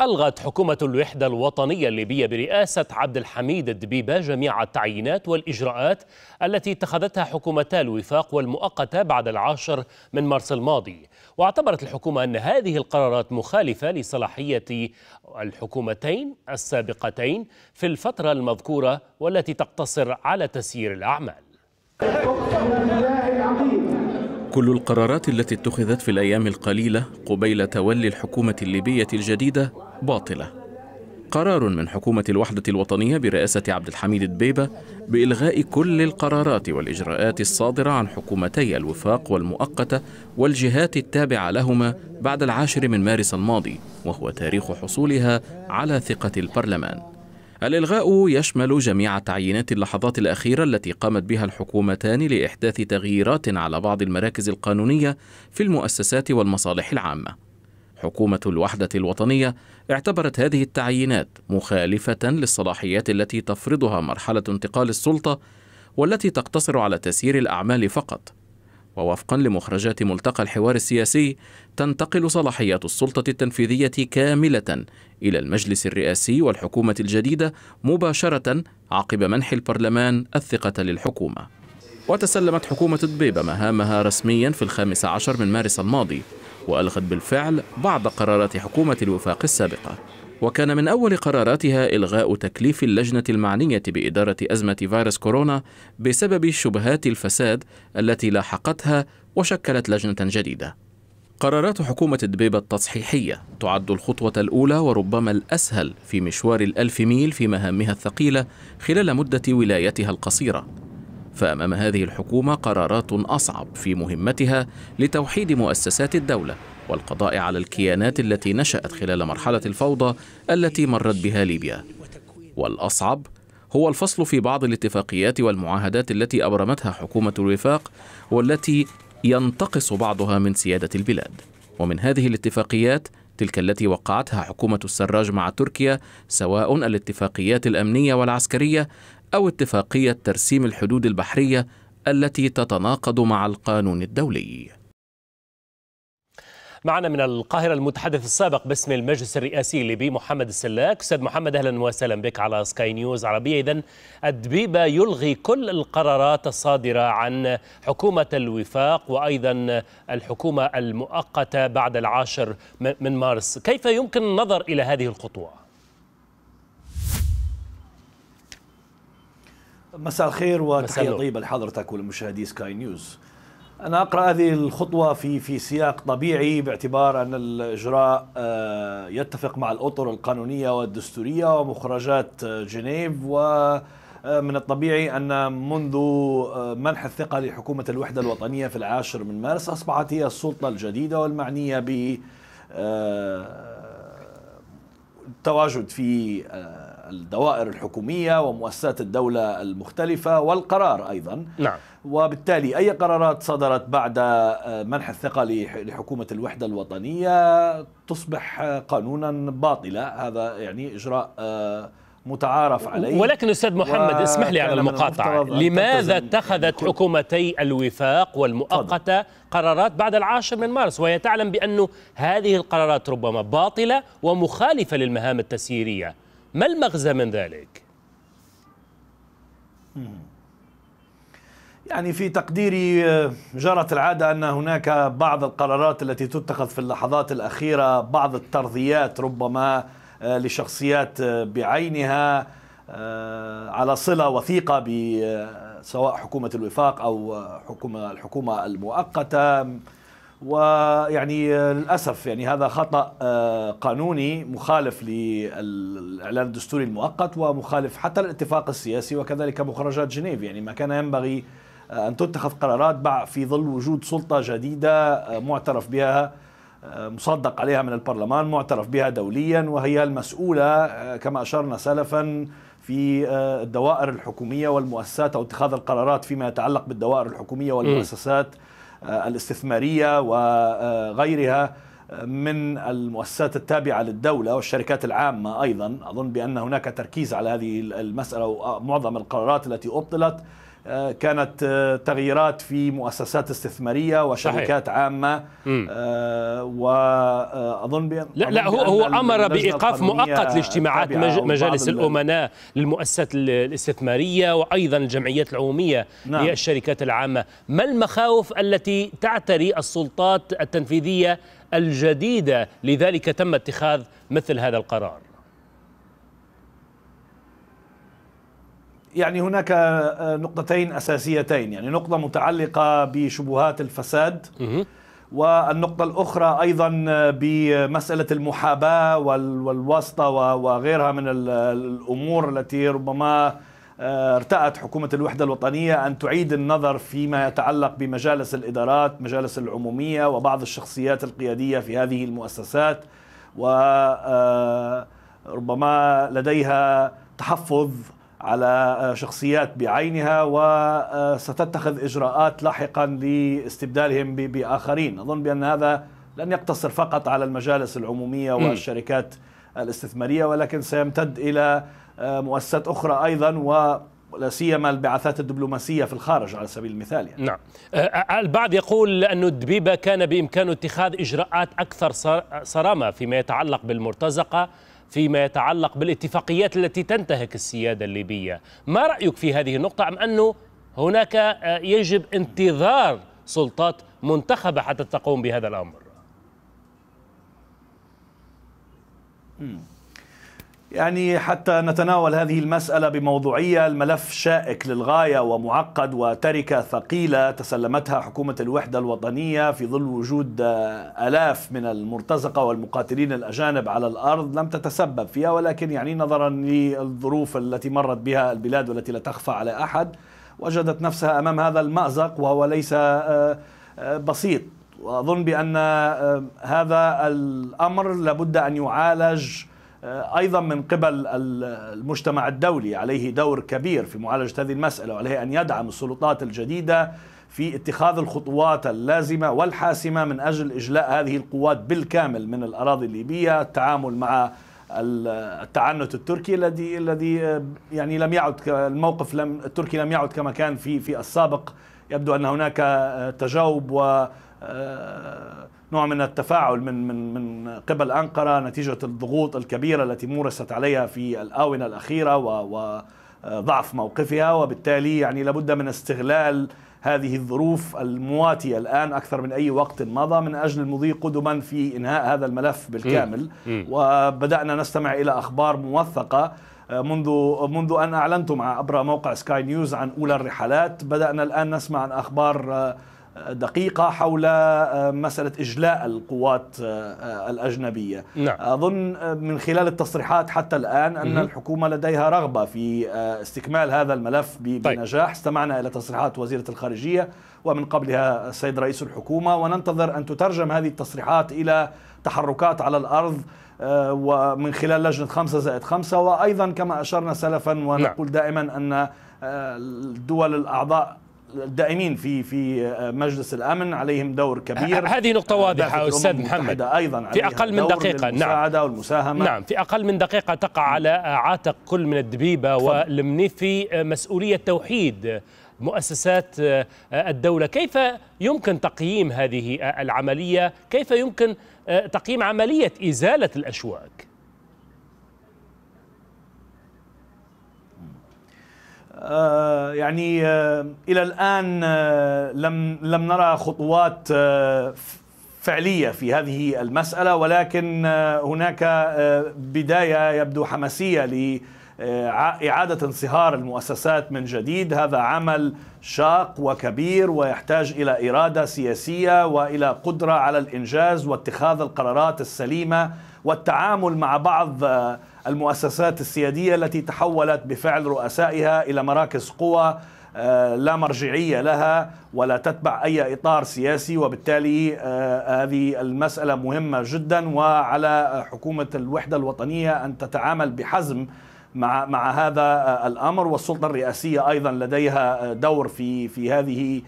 ألغت حكومة الوحدة الوطنية الليبية برئاسة عبد الحميد الدبيبة جميع التعيينات والإجراءات التي اتخذتها حكومتا الوفاق والمؤقتة بعد العاشر من مارس الماضي واعتبرت الحكومة أن هذه القرارات مخالفة لصلاحية الحكومتين السابقتين في الفترة المذكورة والتي تقتصر على تسيير الأعمال كل القرارات التي اتخذت في الايام القليله قبيل تولي الحكومه الليبيه الجديده باطله قرار من حكومه الوحده الوطنيه برئاسه عبد الحميد البيبه بالغاء كل القرارات والاجراءات الصادره عن حكومتي الوفاق والمؤقته والجهات التابعه لهما بعد العاشر من مارس الماضي وهو تاريخ حصولها على ثقه البرلمان الإلغاء يشمل جميع تعيينات اللحظات الأخيرة التي قامت بها الحكومتان لإحداث تغييرات على بعض المراكز القانونية في المؤسسات والمصالح العامة. حكومة الوحدة الوطنية اعتبرت هذه التعيينات مخالفة للصلاحيات التي تفرضها مرحلة انتقال السلطة والتي تقتصر على تسيير الأعمال فقط، ووفقا لمخرجات ملتقى الحوار السياسي تنتقل صلاحيات السلطة التنفيذية كاملة إلى المجلس الرئاسي والحكومة الجديدة مباشرة عقب منح البرلمان الثقة للحكومة وتسلمت حكومة دبيبه مهامها رسميا في الخامس عشر من مارس الماضي وألغت بالفعل بعض قرارات حكومة الوفاق السابقة وكان من أول قراراتها إلغاء تكليف اللجنة المعنية بإدارة أزمة فيروس كورونا بسبب شبهات الفساد التي لاحقتها وشكلت لجنة جديدة. قرارات حكومة دبيبة التصحيحية تعد الخطوة الأولى وربما الأسهل في مشوار الألف ميل في مهامها الثقيلة خلال مدة ولايتها القصيرة فأمام هذه الحكومة قرارات أصعب في مهمتها لتوحيد مؤسسات الدولة والقضاء على الكيانات التي نشأت خلال مرحلة الفوضى التي مرت بها ليبيا والأصعب هو الفصل في بعض الاتفاقيات والمعاهدات التي أبرمتها حكومة الوفاق والتي ينتقص بعضها من سيادة البلاد ومن هذه الاتفاقيات تلك التي وقعتها حكومة السراج مع تركيا سواء الاتفاقيات الأمنية والعسكرية أو اتفاقية ترسيم الحدود البحرية التي تتناقض مع القانون الدولي معنا من القاهرة المتحدث السابق باسم المجلس الرئاسي الليبي محمد السلاك أستاذ محمد أهلا وسهلا بك على سكاي نيوز عربية إذا الدبيبة يلغي كل القرارات الصادرة عن حكومة الوفاق وأيضا الحكومة المؤقتة بعد العاشر من مارس كيف يمكن النظر إلى هذه الخطوة؟ مساء الخير وتحيه طيبه لحضرتك ولمشاهدي سكاي نيوز. انا اقرا هذه الخطوه في في سياق طبيعي باعتبار ان الاجراء آه، يتفق مع الاطر القانونيه والدستوريه ومخرجات آه، جنيف و آه، من الطبيعي أن منذ منح الثقة لحكومة الوحدة الوطنية في العاشر من مارس أصبحت هي السلطة الجديدة والمعنية ب التواجد في آه، الدوائر الحكومية ومؤسسات الدولة المختلفة والقرار أيضا نعم. وبالتالي أي قرارات صدرت بعد آه، منح الثقة لحكومة الوحدة الوطنية تصبح آه، قانونا باطلة هذا يعني إجراء متعارف عليه ولكن استاذ محمد و... اسمح لي على المقاطعه لماذا اتخذت حكومتي الوفاق والمؤقته قرارات بعد العاشر من مارس وهي تعلم بأن هذه القرارات ربما باطله ومخالفه للمهام التسييريه ما المغزى من ذلك يعني في تقديري آه، جرت العادة أن هناك بعض القرارات التي تتخذ في اللحظات الأخيرة بعض الترضيات ربما آه، لشخصيات آه، بعينها آه، على صلة وثيقة سواء حكومة الوفاق أو حكومة الحكومة المؤقتة ويعني للأسف يعني هذا خطأ قانوني مخالف للإعلان الدستوري المؤقت ومخالف حتى الاتفاق السياسي وكذلك مخرجات جنيف يعني ما كان ينبغي أن تتخذ قرارات في ظل وجود سلطة جديدة معترف بها مصدق عليها من البرلمان معترف بها دوليا وهي المسؤولة آه، كما أشرنا سلفا في آه، الدوائر الحكومية والمؤسسات أو اتخاذ القرارات فيما يتعلق بالدوائر الحكومية والمؤسسات آه، الاستثمارية وغيرها من المؤسسات التابعة للدولة والشركات العامة أيضا أظن بأن هناك تركيز على هذه المسألة ومعظم القرارات التي أبطلت آه، كانت آه، تغييرات في مؤسسات استثماريه وشركات صحيح. عامه آه، واظن بأن لا لا هو هو امر بايقاف مؤقت لاجتماعات مجالس الامناء للمؤسسات الاستثماريه وايضا الجمعيات العموميه نعم. للشركات العامه ما المخاوف التي تعتري السلطات التنفيذيه الجديده لذلك تم اتخاذ مثل هذا القرار يعني هناك آه، نقطتين أساسيتين يعني نقطة متعلقة بشبهات الفساد والنقطة الأخرى أيضا آه، بمسألة المحاباة والواسطة وغيرها من الأمور التي ربما آه، ارتأت حكومة الوحدة الوطنية أن تعيد النظر فيما يتعلق بمجالس الإدارات مجالس العمومية وبعض الشخصيات القيادية في هذه المؤسسات وربما لديها تحفظ على شخصيات بعينها وستتخذ اجراءات لاحقا لاستبدالهم باخرين، اظن بان هذا لن يقتصر فقط على المجالس العموميه والشركات الاستثماريه ولكن سيمتد الى مؤسسات اخرى ايضا و لا سيما البعثات الدبلوماسيه في الخارج على سبيل المثال يعني. نعم آه، البعض يقول أن الدبيبه كان بامكانه اتخاذ اجراءات اكثر صرامه فيما يتعلق بالمرتزقه فيما يتعلق بالاتفاقيات التي تنتهك السيادة الليبية ما رأيك في هذه النقطة أم أنه هناك آه، يجب انتظار سلطات منتخبة حتى تقوم بهذا الأمر يعني حتى نتناول هذه المسألة بموضوعية الملف شائك للغاية ومعقد وتركة ثقيلة تسلمتها حكومة الوحدة الوطنية في ظل وجود آه، ألاف من المرتزقة والمقاتلين الأجانب على الأرض لم تتسبب فيها ولكن يعني نظرا للظروف التي مرت بها البلاد والتي لا تخفى على أحد وجدت نفسها أمام هذا المأزق وهو ليس آه، آه، بسيط وأظن بأن هذا الأمر لابد أن يعالج آه، أيضا من قبل المجتمع الدولي عليه دور كبير في معالجة هذه المسألة وعليه أن يدعم السلطات الجديدة في اتخاذ الخطوات اللازمة والحاسمة من أجل إجلاء هذه القوات بالكامل من الأراضي الليبية التعامل مع التعنت التركي الذي الذي آه، يعني لم يعد الموقف لم التركي لم يعد كما كان في في السابق يبدو ان هناك آه، تجاوب و نوع من التفاعل من من من قبل أنقرة نتيجة الضغوط الكبيرة التي مورست عليها في الآونة الأخيرة وضعف موقفها وبالتالي يعني لابد من استغلال هذه الظروف المواتية الآن أكثر من أي وقت مضى من أجل المضي قدما في إنهاء هذا الملف بالكامل وبدأنا نستمع إلى أخبار موثقة منذ منذ ان أعلنتم عبر موقع سكاي نيوز عن اولى الرحلات بدانا الان نسمع عن اخبار دقيقة حول آه، مسألة إجلاء القوات آه، آه، الأجنبية نعم. أظن من خلال التصريحات حتى الآن أن م -م. الحكومة لديها رغبة في استكمال هذا الملف طيب. بنجاح طيب. استمعنا إلى تصريحات وزيرة الخارجية ومن قبلها السيد رئيس الحكومة وننتظر أن تترجم هذه التصريحات إلى تحركات على الأرض ومن خلال لجنة خمسة زائد خمسة وأيضا كما أشرنا سلفا نعم. ونقول نعم. دائما أن الدول الأعضاء الدائمين في في آه، مجلس الامن عليهم دور كبير هذه نقطه واضحه استاذ محمد ايضا في اقل من دقيقه نعم والمساهمه نعم في اقل من دقيقه تقع نعم. على عاتق كل من الدبيبه والمنيفي آه، مسؤوليه توحيد مؤسسات آه، الدولة كيف يمكن تقييم هذه العملية كيف يمكن تقييم عملية إزالة الأشواك آه، يعني آه، الى الان آه، لم لم نرى خطوات فعليه في هذه المساله ولكن هناك بدايه يبدو حماسيه ل إعادة انصهار المؤسسات من جديد هذا عمل شاق وكبير ويحتاج إلى إرادة سياسية وإلى قدرة على الإنجاز واتخاذ القرارات السليمة والتعامل مع بعض المؤسسات السيادية التي تحولت بفعل رؤسائها إلى مراكز قوى آه، لا مرجعية لها ولا تتبع أي إطار سياسي وبالتالي آه، هذه المسألة مهمة جدا وعلى حكومة الوحدة الوطنية أن تتعامل بحزم مع مع هذا آه، الامر والسلطه الرئاسيه ايضا لديها دور في في هذه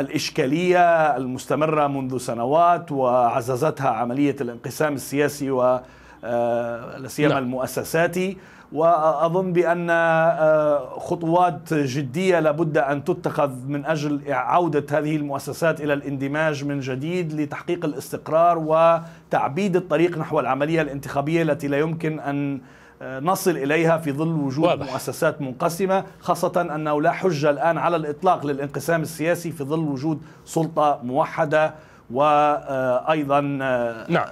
الاشكاليه المستمره منذ سنوات وعززتها عمليه الانقسام السياسي و آه، لا سيما نعم. المؤسساتي واظن بان آه، خطوات جديه لابد ان تتخذ من اجل عوده هذه المؤسسات الى الاندماج من جديد لتحقيق الاستقرار وتعبيد الطريق نحو العمليه الانتخابيه التي لا يمكن ان آه، نصل اليها في ظل وجود واضح. مؤسسات منقسمه خاصه انه لا حجه الان على الاطلاق للانقسام السياسي في ظل وجود سلطه موحده وايضا آه، نعم.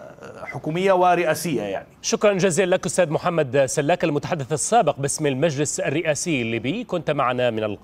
حكوميه ورئاسيه يعني شكرا جزيلا لك استاذ محمد سلاك المتحدث السابق باسم المجلس الرئاسي الليبي كنت معنا من القاهره